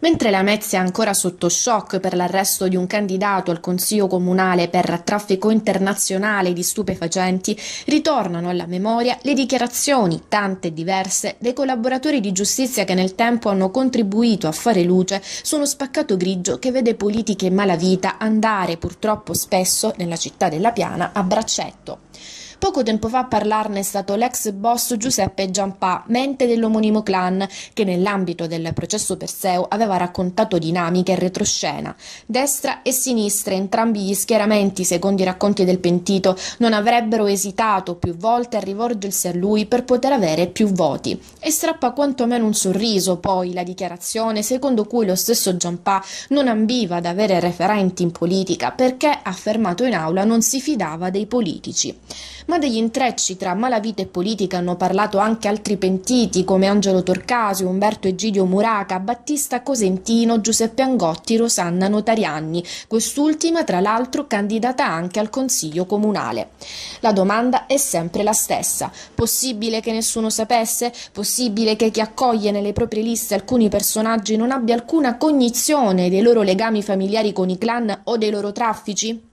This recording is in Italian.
Mentre la Mezia è ancora sotto shock per l'arresto di un candidato al Consiglio Comunale per traffico internazionale di stupefacenti, ritornano alla memoria le dichiarazioni, tante e diverse, dei collaboratori di giustizia che nel tempo hanno contribuito a fare luce su uno spaccato grigio che vede politiche e malavita andare purtroppo spesso nella città della Piana a braccetto. Poco tempo fa a parlarne è stato l'ex boss Giuseppe Giampà, mente dell'omonimo clan, che nell'ambito del processo Perseo aveva raccontato dinamiche in retroscena. Destra e sinistra, entrambi gli schieramenti, secondo i racconti del pentito, non avrebbero esitato più volte a rivolgersi a lui per poter avere più voti. E strappa quantomeno un sorriso poi la dichiarazione secondo cui lo stesso Giampà non ambiva ad avere referenti in politica perché, affermato in aula, non si fidava dei politici ma degli intrecci tra malavita e politica hanno parlato anche altri pentiti come Angelo Torcasio, Umberto Egidio Muraca, Battista Cosentino, Giuseppe Angotti, Rosanna Notarianni, quest'ultima tra l'altro candidata anche al Consiglio Comunale. La domanda è sempre la stessa. Possibile che nessuno sapesse? Possibile che chi accoglie nelle proprie liste alcuni personaggi non abbia alcuna cognizione dei loro legami familiari con i clan o dei loro traffici?